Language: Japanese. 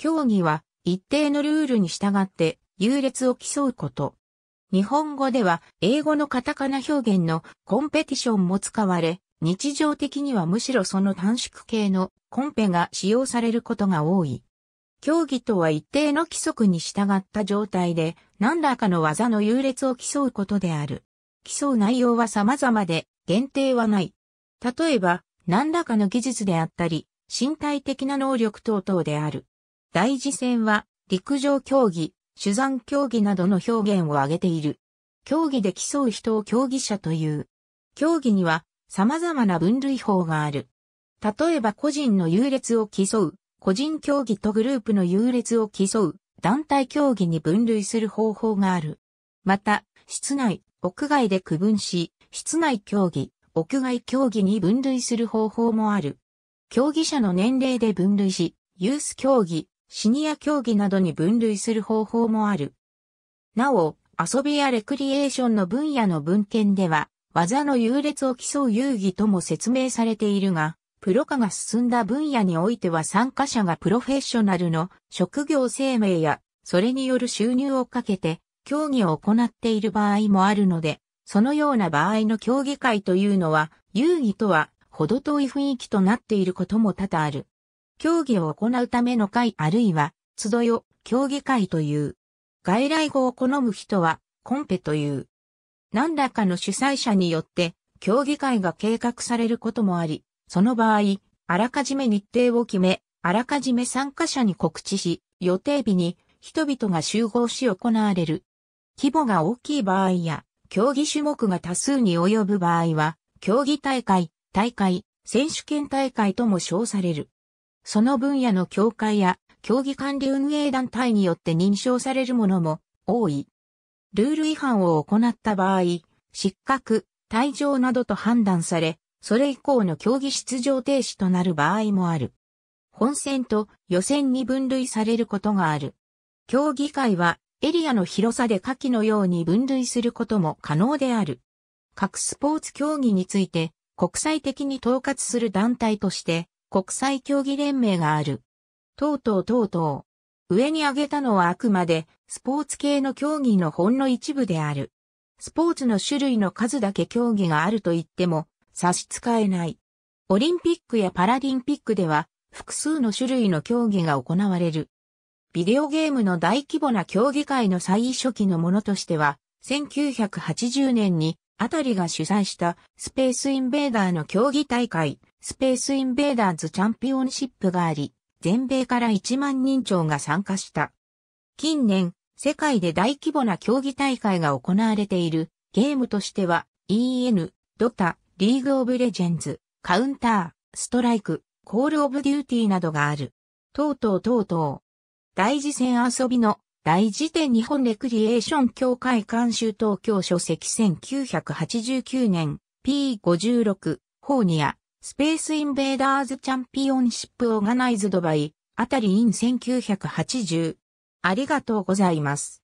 競技は一定のルールに従って優劣を競うこと。日本語では英語のカタカナ表現のコンペティションも使われ、日常的にはむしろその短縮形のコンペが使用されることが多い。競技とは一定の規則に従った状態で何らかの技の優劣を競うことである。競う内容は様々で限定はない。例えば何らかの技術であったり身体的な能力等々である。大事戦は陸上競技、手山競技などの表現を挙げている。競技で競う人を競技者という。競技には様々な分類法がある。例えば個人の優劣を競う、個人競技とグループの優劣を競う、団体競技に分類する方法がある。また、室内、屋外で区分し、室内競技、屋外競技に分類する方法もある。競技者の年齢で分類し、ユース競技、シニア競技などに分類する方法もある。なお、遊びやレクリエーションの分野の文献では、技の優劣を競う遊戯とも説明されているが、プロ化が進んだ分野においては参加者がプロフェッショナルの職業生命や、それによる収入をかけて、競技を行っている場合もあるので、そのような場合の競技会というのは、遊戯とは程遠い雰囲気となっていることも多々ある。競技を行うための会あるいは、集度よ。競技会という。外来語を好む人は、コンペという。何らかの主催者によって、競技会が計画されることもあり、その場合、あらかじめ日程を決め、あらかじめ参加者に告知し、予定日に人々が集合し行われる。規模が大きい場合や、競技種目が多数に及ぶ場合は、競技大会、大会、選手権大会とも称される。その分野の協会や競技管理運営団体によって認証されるものも多い。ルール違反を行った場合、失格、退場などと判断され、それ以降の競技出場停止となる場合もある。本戦と予選に分類されることがある。競技会はエリアの広さで下記のように分類することも可能である。各スポーツ競技について国際的に統括する団体として国際競技連盟がある。とうとうとうとう。上に挙げたのはあくまでスポーツ系の競技のほんの一部である。スポーツの種類の数だけ競技があると言っても差し支えない。オリンピックやパラリンピックでは複数の種類の競技が行われる。ビデオゲームの大規模な競技会の最初期のものとしては、1980年にあたりが主催したスペースインベーダーの競技大会、スペースインベーダーズチャンピオンシップがあり、全米から1万人超が参加した。近年、世界で大規模な競技大会が行われているゲームとしては EN、ドタ、リーグオブレジェンズ、カウンター、ストライク、コールオブデューティーなどがある。とうとうとうとう。大事戦遊びの大辞典日本レクリエーション協会監修東京書籍1989年 P56 ホーニアスペースインベーダーズチャンピオンシップオーガナイズドバイあたりイン1980ありがとうございます。